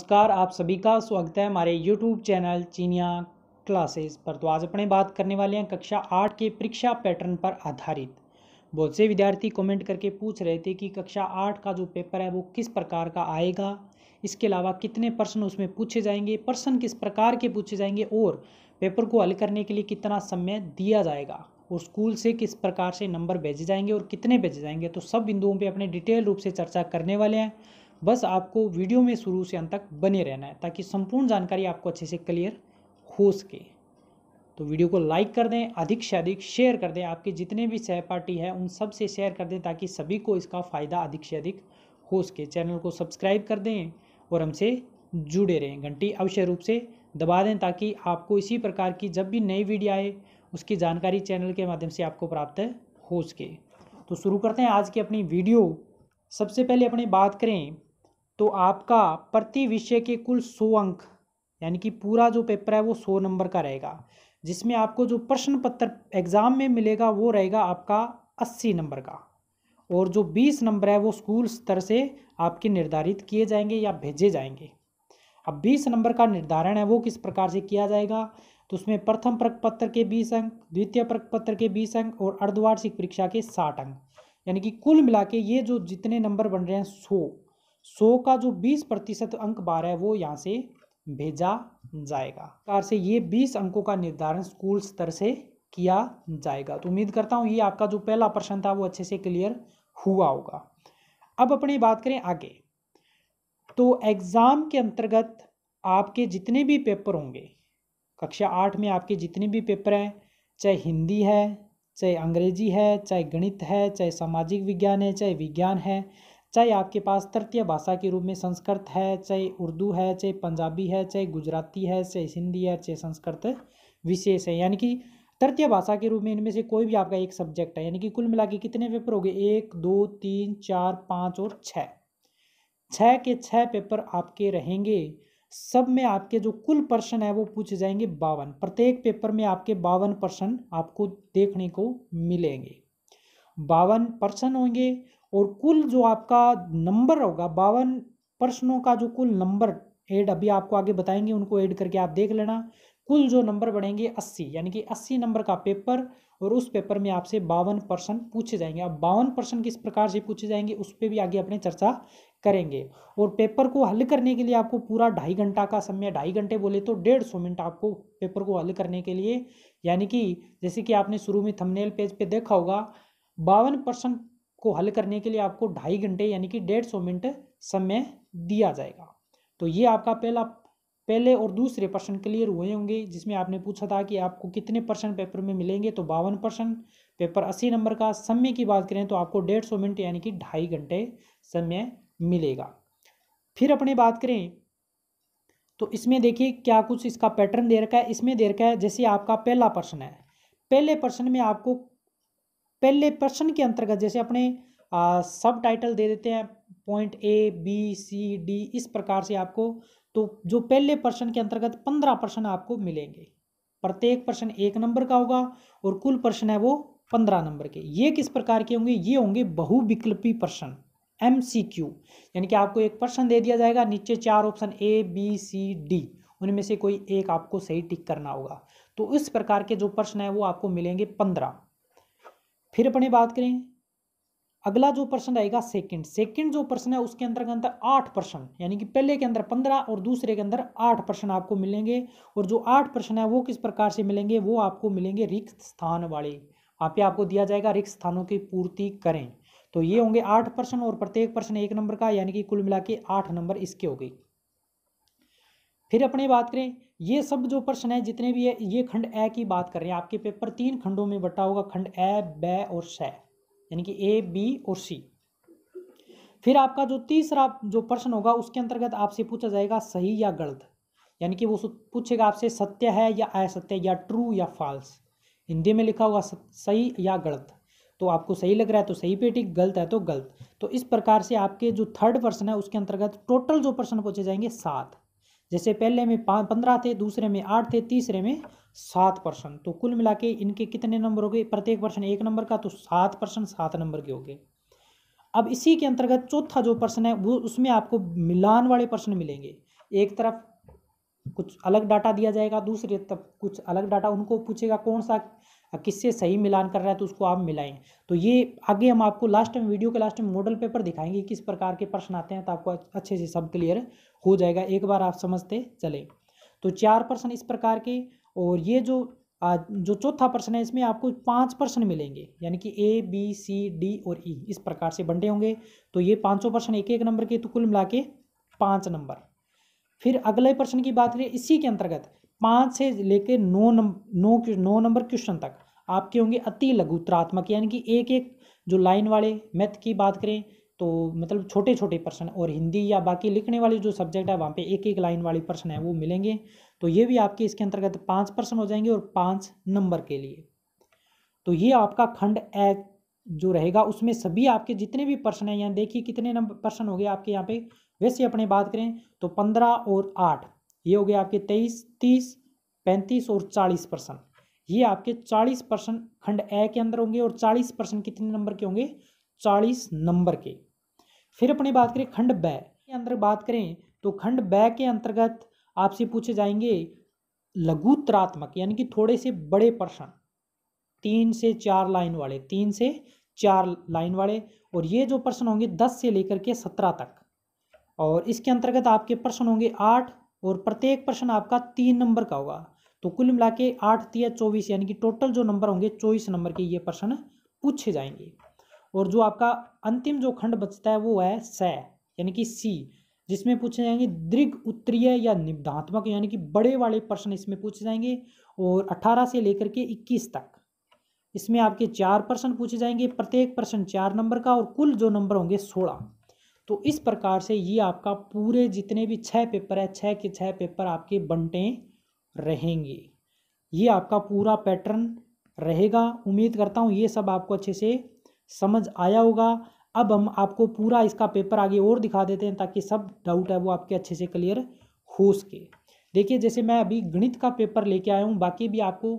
नमस्कार आप सभी का स्वागत है हमारे यूट्यूब चैनल चीनिया क्लासेस पर तो आज अपने बात करने वाले हैं कक्षा आठ के परीक्षा पैटर्न पर आधारित बहुत से विद्यार्थी कमेंट करके पूछ रहे थे कि कक्षा आठ का जो पेपर है वो किस प्रकार का आएगा इसके अलावा कितने प्रश्न उसमें पूछे जाएंगे प्रश्न किस प्रकार के पूछे जाएंगे और पेपर को हल करने के लिए कितना समय दिया जाएगा और स्कूल से किस प्रकार से नंबर भेजे जाएंगे और कितने भेजे जाएंगे तो सब बिंदुओं पर अपने डिटेल रूप से चर्चा करने वाले हैं बस आपको वीडियो में शुरू से अंत तक बने रहना है ताकि संपूर्ण जानकारी आपको अच्छे से क्लियर हो सके तो वीडियो को लाइक कर दें अधिक से अधिक शेयर कर दें आपके जितने भी सहपाठी हैं उन सब से शेयर कर दें ताकि सभी को इसका फ़ायदा अधिक से अधिक हो सके चैनल को सब्सक्राइब कर दें और हमसे जुड़े रहें घंटी अवश्य रूप से दबा दें ताकि आपको इसी प्रकार की जब भी नई वीडियो आए उसकी जानकारी चैनल के माध्यम से आपको प्राप्त हो सके तो शुरू करते हैं आज की अपनी वीडियो सबसे पहले अपने बात करें तो आपका प्रति विषय के कुल सौ अंक यानी कि पूरा जो पेपर है वो सौ नंबर का रहेगा जिसमें आपको जो प्रश्न पत्र एग्ज़ाम में मिलेगा वो रहेगा आपका अस्सी नंबर का और जो बीस नंबर है वो स्कूल स्तर से आपके निर्धारित किए जाएंगे या भेजे जाएंगे अब बीस नंबर का निर्धारण है वो किस प्रकार से किया जाएगा तो उसमें प्रथम प्रक पत्र के बीस अंक द्वितीय प्रक पत्र के बीस अंक और अर्धवार्षिक परीक्षा के साठ अंक यानी कि कुल मिला के ये जो जितने नंबर बन रहे हैं सौ सौ का जो बीस प्रतिशत अंक बार है वो यहाँ से भेजा जाएगा कार से ये बीस अंकों का निर्धारण स्कूल स्तर से किया जाएगा तो उम्मीद करता हूँ ये आपका जो पहला प्रश्न था वो अच्छे से क्लियर हुआ होगा अब अपनी बात करें आगे तो एग्ज़ाम के अंतर्गत आपके जितने भी पेपर होंगे कक्षा आठ में आपके जितने भी पेपर हैं चाहे हिंदी है चाहे अंग्रेजी है चाहे गणित है चाहे सामाजिक विज्ञान है चाहे विज्ञान है चाहे आपके पास तृतीय भाषा के रूप में संस्कृत है चाहे उर्दू है चाहे पंजाबी है चाहे गुजराती है चाहे हिंदी है चाहे संस्कृत विशेष है यानी कि तृतीय भाषा के रूप में इनमें से कोई भी आपका एक सब्जेक्ट है यानी कि कुल मिला के कितने पेपर हो गए एक दो तीन चार पाँच और छः छः के छः पेपर आपके रहेंगे सब में आपके जो कुल पर्सन है वो पूछे जाएंगे बावन प्रत्येक पेपर में आपके बावन पर्सन आपको देखने को मिलेंगे बावन पर्सन होंगे और कुल जो आपका नंबर होगा बावन प्रश्नों का जो कुल नंबर एड अभी आपको आगे बताएंगे उनको ऐड करके आप देख लेना कुल जो नंबर बढ़ेंगे अस्सी यानी कि अस्सी नंबर का पेपर और उस पेपर में आपसे बावन पर्सन पूछे जाएंगे अब बावन पर्सन किस प्रकार से पूछे जाएंगे उस पर भी आगे अपने चर्चा करेंगे और पेपर को हल करने के लिए आपको पूरा ढाई घंटा का समय ढाई घंटे बोले तो डेढ़ सौ मिनट आपको पेपर को हल करने के लिए यानी कि जैसे कि आपने शुरू में थंबनेल पेज पे देखा होगा बावन परसेंट को हल करने के लिए आपको ढाई घंटे यानी कि डेढ़ सौ मिनट समय दिया जाएगा तो ये आपका पहला पहले और दूसरे प्रश्न क्लियर हुए होंगे जिसमें आपने पूछा था कि आपको कितने परसेंट पेपर में मिलेंगे तो बावन परसेंट पेपर अस्सी नंबर का समय की बात करें तो आपको डेढ़ सौ मिनट यानी कि ढाई घंटे समय मिलेगा फिर अपने बात करें तो इसमें देखिए क्या कुछ इसका पैटर्न दे रखा है इसमें दे रखा है जैसे आपका पहला प्रश्न है पहले प्रश्न में आपको पहले प्रश्न के अंतर्गत जैसे अपने सब टाइटल दे देते हैं point A B C D इस प्रकार से आपको तो जो पहले प्रश्न के अंतर्गत पंद्रह प्रश्न आपको मिलेंगे प्रत्येक प्रश्न एक नंबर का होगा और कुल प्रश्न है वो पंद्रह नंबर के ये किस प्रकार के होंगे ये होंगे बहुविकल्पी प्रश्न एम सी क्यू यानी कि आपको एक प्रश्न दे दिया जाएगा नीचे चार option A B C D उनमें से कोई एक आपको सही टिक करना होगा तो इस प्रकार के जो प्रश्न है वो आपको मिलेंगे पंद्रह फिर अपने बात करें अगला जो प्रश्न रहेगा सेकंड सेकंड जो प्रश्न है उसके अंदर के अंदर आठ प्रश्न यानी कि पहले के अंदर पंद्रह और दूसरे के अंदर आठ प्रश्न आपको मिलेंगे और जो आठ प्रश्न है वो किस प्रकार से मिलेंगे वो आपको मिलेंगे रिक्त स्थान वाले आप ही आपको दिया जाएगा रिक्त स्थानों की पूर्ति करें तो ये होंगे आठ प्रश्न और प्रत्येक प्रश्न एक नंबर का यानी कि कुल मिला के आठ नंबर इसके हो गई फिर अपने बात करें ये सब जो प्रश्न है जितने भी है ये खंड ए की बात कर रहे हैं आपके पेपर तीन खंडों में बटा होगा खंड ए ब और स यानी कि ए बी और सी फिर आपका जो तीसरा जो प्रश्न होगा उसके अंतर्गत आपसे पूछा जाएगा सही या गलत यानी कि वो पूछेगा आपसे सत्य है या असत्य या ट्रू या फॉल्स हिंदी में लिखा होगा सही या गलत तो आपको सही लग रहा है तो सही पे टिक गलत है तो गलत तो इस प्रकार से आपके जो थर्ड पर्सन है उसके अंतर्गत टोटल जो प्रश्न पूछे जाएंगे सात जैसे पहले में पंद्रह थे दूसरे में आठ थे तीसरे में सात पर्सन तो कुल मिला के इनके कितने नंबर हो गए प्रत्येक पर्सन एक नंबर का तो सात पर्सन सात नंबर के हो गए अब इसी के अंतर्गत चौथा जो पर्सन है वो उसमें आपको मिलान वाले पर्सन मिलेंगे एक तरफ कुछ अलग डाटा दिया जाएगा दूसरी तरफ कुछ अलग डाटा उनको पूछेगा कौन सा किससे सही मिलान कर रहा है तो उसको आप मिलाएं तो ये आगे हम आपको लास्ट टाइम वीडियो के लास्ट में मॉडल पेपर दिखाएंगे किस प्रकार के प्रश्न आते हैं तो आपको अच्छे से सब क्लियर हो जाएगा एक बार आप समझते चले तो चार प्रश्न इस प्रकार के और ये जो आज जो चौथा प्रश्न है इसमें आपको पांच प्रश्न मिलेंगे यानी कि ए बी सी डी और ई e, इस प्रकार से बंटे होंगे तो ये पांचों प्रश्न एक एक नंबर के तो कुल मिला के पाँच नंबर फिर अगले प्रश्न की बात करें इसी के अंतर्गत पाँच से लेकर नौ नंबर नौ नौ नंबर क्वेश्चन तक आपके होंगे अति उत्तरात्मक यानी कि एक एक जो लाइन वाले मैथ की बात करें तो मतलब छोटे छोटे प्रश्न और हिंदी या बाकी लिखने वाले जो सब्जेक्ट है वहाँ पे एक एक लाइन वाले प्रश्न है वो मिलेंगे तो ये भी आपके इसके अंतर्गत पाँच प्रश्न हो जाएंगे और पाँच नंबर के लिए तो ये आपका खंड ए जो रहेगा उसमें सभी आपके जितने भी प्रश्न हैं यहाँ देखिए कितने नंबर प्रश्न हो गए आपके यहाँ पे वैसे अपने बात करें तो पंद्रह और आठ ये हो गया आपके तेईस तीस पैंतीस और चालीस परसेंट ये आपके चालीस परसेंट खंड ए के अंदर होंगे और चालीस परसेंट कितने नंबर के होंगे चालीस नंबर के फिर अपने बात करें खंड बै के अंदर बात करें तो खंड बै के अंतर्गत आपसे पूछे जाएंगे लघुतरात्मक यानी कि थोड़े से बड़े प्रश्न तीन से चार लाइन वाले तीन से चार लाइन वाले और ये जो प्रश्न होंगे दस से लेकर के सत्रह तक और इसके अंतर्गत आपके प्रश्न होंगे आठ और प्रत्येक प्रश्न आपका तीन नंबर का होगा तो कुल मिला के आठ तीय चौबीस यानी कि टोटल जो नंबर होंगे चौबीस नंबर के ये प्रश्न पूछे जाएंगे और जो आपका अंतिम जो खंड बचता है वो है स यानी कि सी जिसमें पूछे जाएंगे दृघ उत्तरीय या निबधात्मक यानी कि बड़े वाले प्रश्न इसमें पूछे जाएंगे और अठारह से लेकर के इक्कीस तक इसमें आपके चार प्रश्न पूछे जाएंगे प्रत्येक प्रश्न चार नंबर का और कुल जो नंबर होंगे सोलह तो इस प्रकार से ये आपका पूरे जितने भी छः पेपर है छः के छः पेपर आपके बंटे रहेंगे ये आपका पूरा पैटर्न रहेगा उम्मीद करता हूँ ये सब आपको अच्छे से समझ आया होगा अब हम आपको पूरा इसका पेपर आगे और दिखा देते हैं ताकि सब डाउट है वो आपके अच्छे से क्लियर हो सके देखिए जैसे मैं अभी गणित का पेपर लेके आया हूँ बाकी भी आपको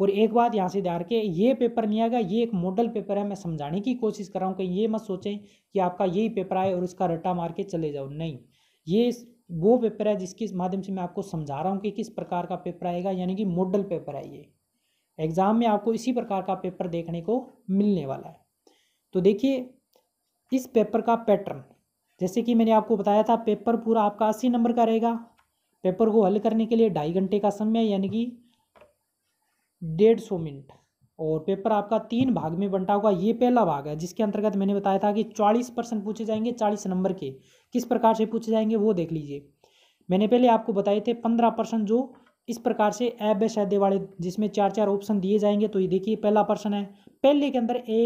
और एक बात यहाँ से ध्यान के ये पेपर नहीं आएगा ये एक मॉडल पेपर है मैं समझाने की कोशिश कर रहा हूँ कि ये मत सोचें कि आपका यही पेपर आए और उसका रट्टा मार के चले जाओ नहीं ये वो पेपर है जिसके माध्यम से मैं आपको समझा रहा हूँ कि किस प्रकार का पेपर आएगा यानी कि मॉडल पेपर है ये एग्ज़ाम में आपको इसी प्रकार का पेपर देखने को मिलने वाला है तो देखिए इस पेपर का पैटर्न जैसे कि मैंने आपको बताया था पेपर पूरा आपका अस्सी नंबर का रहेगा पेपर को हल करने के लिए ढाई घंटे का समय यानी कि डेढ़ सौ मिनट और पेपर आपका तीन भाग में बंटा होगा ये पहला भाग है जिसके अंतर्गत मैंने बताया था कि चालीस परसेंट पूछे जाएंगे चालीस नंबर के किस प्रकार से पूछे जाएंगे वो देख लीजिए मैंने पहले आपको बताए थे पंद्रह परसेंट जो इस प्रकार से बे शैदे वाले जिसमें चार चार ऑप्शन दिए जाएंगे तो ये देखिए पहला पर्सन है पहले के अंदर ए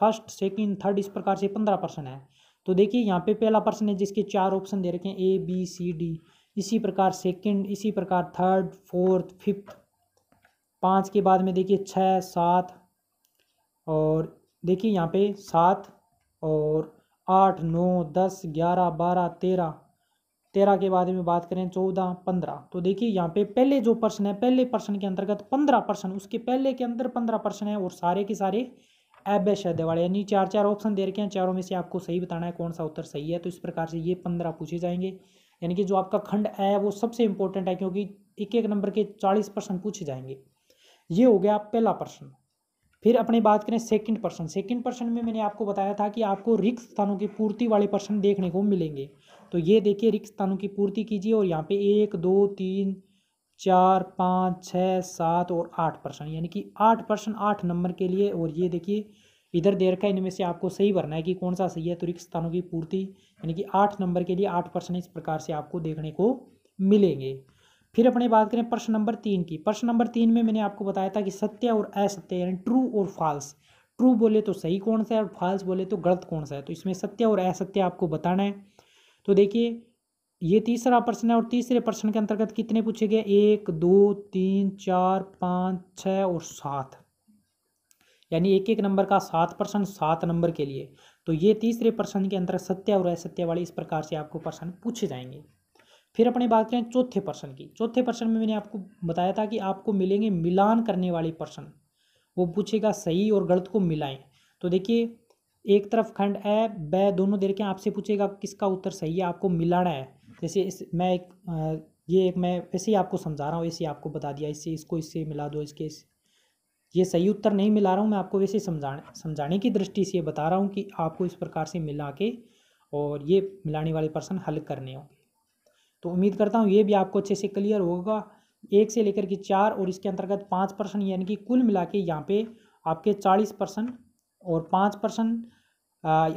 फर्स्ट सेकेंड थर्ड इस प्रकार से पंद्रह पर्सन है तो देखिए यहाँ पे पहला पर्सन है जिसके चार ऑप्शन दे रखे हैं ए बी सी डी इसी प्रकार सेकेंड इसी प्रकार थर्ड फोर्थ फिफ्थ पाँच के बाद में देखिए छः सात और देखिए यहाँ पे सात और आठ नौ दस ग्यारह बारह तेरह तेरह के बाद में बात करें चौदह पंद्रह तो देखिए यहाँ पे पहले जो प्रश्न है पहले प्रश्न के अंतर्गत पंद्रह पर्सन उसके पहले के अंदर पंद्रह प्रश्न है और सारे के सारे ऐब शहदे वाले यानी चार चार ऑप्शन दे रखे हैं चारों में से आपको सही बताना है कौन सा उत्तर सही है तो इस प्रकार से ये पंद्रह पूछे जाएंगे यानी कि जो आपका खंड है वो सबसे इंपॉर्टेंट है क्योंकि एक एक नंबर के चालीस पूछे जाएंगे ये हो गया पहला प्रश्न फिर अपने बात करें सेकंड पर्सन सेकंड पर्सन में मैंने आपको बताया था कि आपको रिक्त स्थानों की पूर्ति वाले प्रश्न देखने को मिलेंगे तो ये देखिए रिक्त स्थानों की पूर्ति कीजिए और यहाँ पे एक दो तीन चार पाँच छः सात और आठ पर्सन यानी कि आठ पर्सन आठ नंबर के लिए और ये देखिए इधर देर का इनमें से आपको सही भरना है कि कौन सा सही है तो रिक्त स्थानों की पूर्ति यानी कि आठ नंबर के लिए आठ पर्सन इस प्रकार से आपको देखने को मिलेंगे फिर अपने बात करें प्रश्न नंबर तीन की प्रश्न नंबर तीन में मैंने आपको बताया था कि सत्य और असत्य यानी ट्रू और फॉल्स ट्रू बोले तो सही कौन सा है और फॉल्स बोले तो गलत कौन सा है तो इसमें सत्य और असत्य आपको बताना है तो देखिए ये तीसरा प्रश्न है और तीसरे प्रश्न के अंतर्गत कितने पूछे गए एक दो तीन चार पाँच छः और सात यानी एक एक नंबर का सात प्रश्न सात नंबर के लिए तो ये तीसरे प्रश्न के अंतर्गत सत्य और असत्य वाले इस प्रकार से आपको प्रश्न पूछे जाएंगे फिर अपने बात करें चौथे पर्सन की चौथे पर्सन में मैंने आपको बताया था कि आपको मिलेंगे मिलान करने वाले पर्सन वो पूछेगा सही और गलत को मिलाएं तो देखिए एक तरफ खंड ए ब दोनों देर के आपसे पूछेगा किसका उत्तर सही है आपको मिलाना है जैसे इस मैं एक ये एक मैं ऐसे ही आपको समझा रहा हूँ ऐसे ही आपको बता दिया इससे इसको इससे मिला दो इसके इस ये सही उत्तर नहीं मिला रहा हूँ मैं आपको वैसे समझाने समझाने की दृष्टि से बता रहा हूँ कि आपको इस प्रकार से मिला के और ये मिलाने वाले पर्सन हल करने होंगे तो उम्मीद करता हूँ ये भी आपको अच्छे से क्लियर होगा एक से लेकर के चार और इसके अंतर्गत पाँच परसेंट यानी कि कुल मिला के यहाँ पे आपके चालीस परसेंट और पाँच परसेंट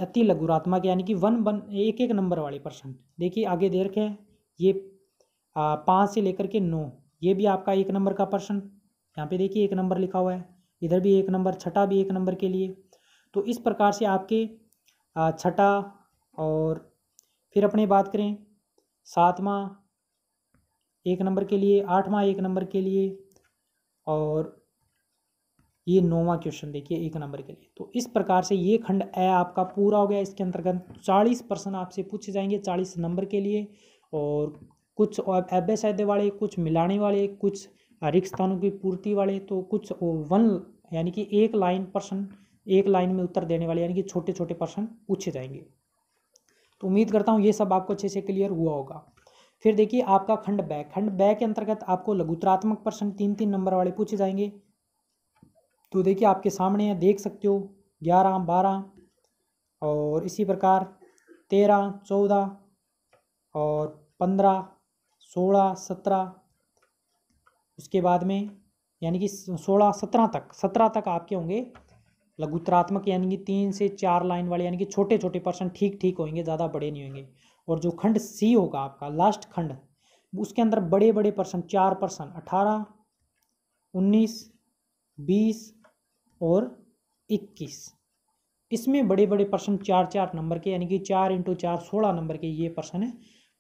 अति लघुरात्मक यानी कि वन वन एक एक नंबर वाले परसेंट देखिए आगे दे रखे हैं ये पाँच से लेकर के नौ ये भी आपका एक नंबर का पर्सन यहाँ पे देखिए एक नंबर लिखा हुआ है इधर भी एक नंबर छठा भी एक नंबर के लिए तो इस प्रकार से आपके छठा और फिर अपने बात करें सातवां एक नंबर के लिए आठवां एक नंबर के लिए और ये नौवा क्वेश्चन देखिए एक नंबर के लिए तो इस प्रकार से ये खंड ए आपका पूरा हो गया इसके अंतर्गत चालीस प्रश्न आपसे पूछे जाएंगे चालीस नंबर के लिए और कुछ एब सायदे वाले कुछ मिलाने वाले कुछ रिक्त स्थानों की पूर्ति वाले तो कुछ वन यानी कि एक लाइन प्रश्न एक लाइन में उत्तर देने वाले यानी कि छोटे छोटे प्रश्न पूछे जाएंगे तो उम्मीद करता हूँ ये सब आपको अच्छे से क्लियर हुआ होगा फिर देखिए आपका खंड बै खंड बै के अंतर्गत आपको लघुतरात्मक प्रश्न तीन तीन नंबर वाले पूछे जाएंगे तो देखिए आपके सामने है देख सकते हो ग्यारह बारह और इसी प्रकार तेरह चौदह और पंद्रह सोलह सत्रह उसके बाद में यानी कि सोलह सत्रह तक सत्रह तक आपके होंगे लघुत्रात्मक यानी कि तीन से चार लाइन वाले यानी कि छोटे छोटे पर्सन ठीक ठीक होंगे ज़्यादा बड़े नहीं होंगे और जो खंड सी होगा आपका लास्ट खंड उसके अंदर बड़े बड़े पर्सन चार पर्सन अठारह उन्नीस बीस और इक्कीस इसमें बड़े बड़े पर्सन चार चार नंबर के यानी कि चार इंटू चार सोलह नंबर के ये पर्सन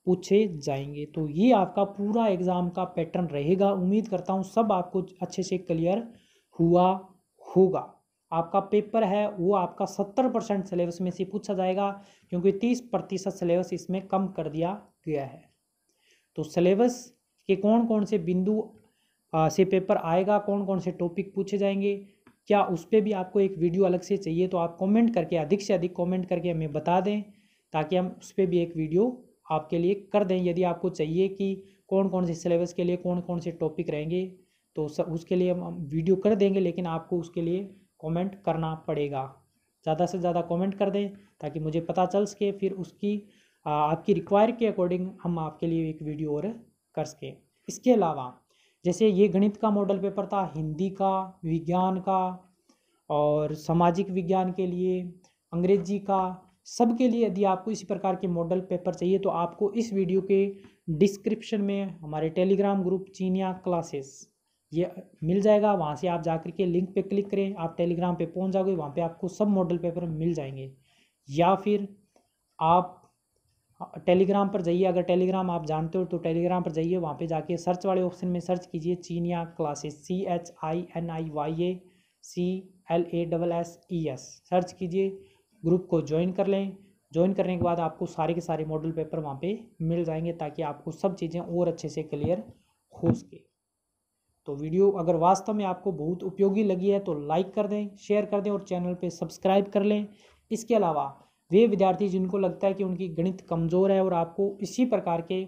पूछे जाएंगे तो ये आपका पूरा एग्ज़ाम का पैटर्न रहेगा उम्मीद करता हूँ सब आपको अच्छे से क्लियर हुआ होगा आपका पेपर है वो आपका सत्तर परसेंट सिलेबस में से पूछा जाएगा क्योंकि तीस प्रतिशत सिलेबस इसमें कम कर दिया गया है तो सिलेबस के कौन कौन से बिंदु से पेपर आएगा कौन कौन से टॉपिक पूछे जाएंगे क्या उस पर भी आपको एक वीडियो अलग से चाहिए तो आप कमेंट करके अधिक से अधिक कमेंट करके हमें बता दें ताकि हम उस पर भी एक वीडियो आपके लिए कर दें यदि आपको चाहिए कि कौन कौन से सिलेबस के लिए कौन कौन से टॉपिक रहेंगे तो उसके लिए हम वीडियो कर देंगे लेकिन आपको उसके लिए कमेंट करना पड़ेगा ज़्यादा से ज़्यादा कमेंट कर दें ताकि मुझे पता चल सके फिर उसकी आपकी रिक्वायर के अकॉर्डिंग हम आपके लिए एक वीडियो और कर सकें इसके अलावा जैसे ये गणित का मॉडल पेपर था हिंदी का विज्ञान का और सामाजिक विज्ञान के लिए अंग्रेजी का सब के लिए यदि आपको इसी प्रकार के मॉडल पेपर चाहिए तो आपको इस वीडियो के डिस्क्रिप्शन में हमारे टेलीग्राम ग्रुप चीनिया क्लासेस ये मिल जाएगा वहाँ से आप जा कर के लिंक पे क्लिक करें आप टेलीग्राम पे पहुँच जाओगे वहाँ पे आपको सब मॉडल पेपर मिल जाएंगे या फिर आप टेलीग्राम हाँ, पर जाइए अगर टेलीग्राम आप जानते हो तो टेलीग्राम पर जाइए वहाँ पे जाके सर्च वाले ऑप्शन में सर्च कीजिए Chiniya classes C H I N I Y A C L A double S E S search कीजिए ग्रुप को ज्वाइन कर लें ज्वाइन करने के बाद आपको सारे के सारे मॉडल पेपर वहाँ पर मिल जाएंगे ताकि आपको सब चीज़ें और अच्छे से क्लियर हो सके तो वीडियो अगर वास्तव में आपको बहुत उपयोगी लगी है तो लाइक कर दें शेयर कर दें और चैनल पर सब्सक्राइब कर लें इसके अलावा वे विद्यार्थी जिनको लगता है कि उनकी गणित कमज़ोर है और आपको इसी प्रकार के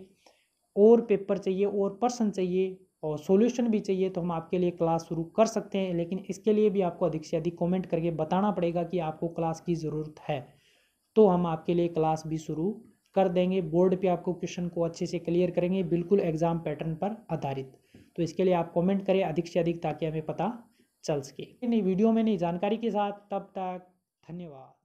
और पेपर चाहिए और पर्सन चाहिए और सॉल्यूशन भी चाहिए तो हम आपके लिए क्लास शुरू कर सकते हैं लेकिन इसके लिए भी आपको अधिक से अधिक कमेंट करके बताना पड़ेगा कि आपको क्लास की ज़रूरत है तो हम आपके लिए क्लास भी शुरू कर देंगे बोर्ड पे आपको क्वेश्चन को अच्छे से क्लियर करेंगे बिल्कुल एग्ज़ाम पैटर्न पर आधारित तो इसके लिए आप कमेंट करें अधिक से अधिक ताकि हमें पता चल सके नई वीडियो में नई जानकारी के साथ तब तक धन्यवाद